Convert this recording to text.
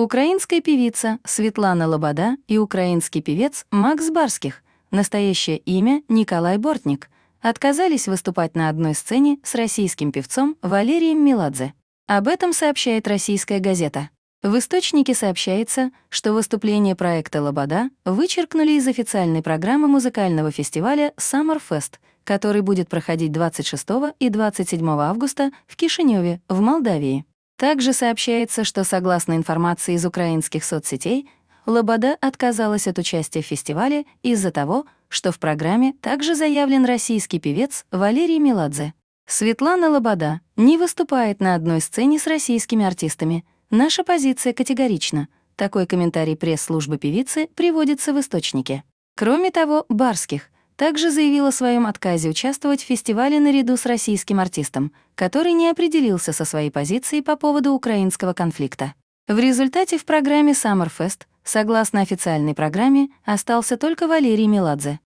Украинская певица Светлана Лобода и украинский певец Макс Барских, настоящее имя Николай Бортник, отказались выступать на одной сцене с российским певцом Валерием Меладзе. Об этом сообщает российская газета. В источнике сообщается, что выступление проекта «Лобода» вычеркнули из официальной программы музыкального фестиваля «Саммерфест», который будет проходить 26 и 27 августа в Кишиневе, в Молдавии. Также сообщается, что согласно информации из украинских соцсетей, Лобода отказалась от участия в фестивале из-за того, что в программе также заявлен российский певец Валерий Меладзе. Светлана Лобода не выступает на одной сцене с российскими артистами. Наша позиция категорична. Такой комментарий пресс-службы певицы приводится в источнике. Кроме того, Барских — также заявил о своем отказе участвовать в фестивале наряду с российским артистом, который не определился со своей позицией по поводу украинского конфликта. В результате в программе Summerfest, согласно официальной программе, остался только Валерий Меладзе.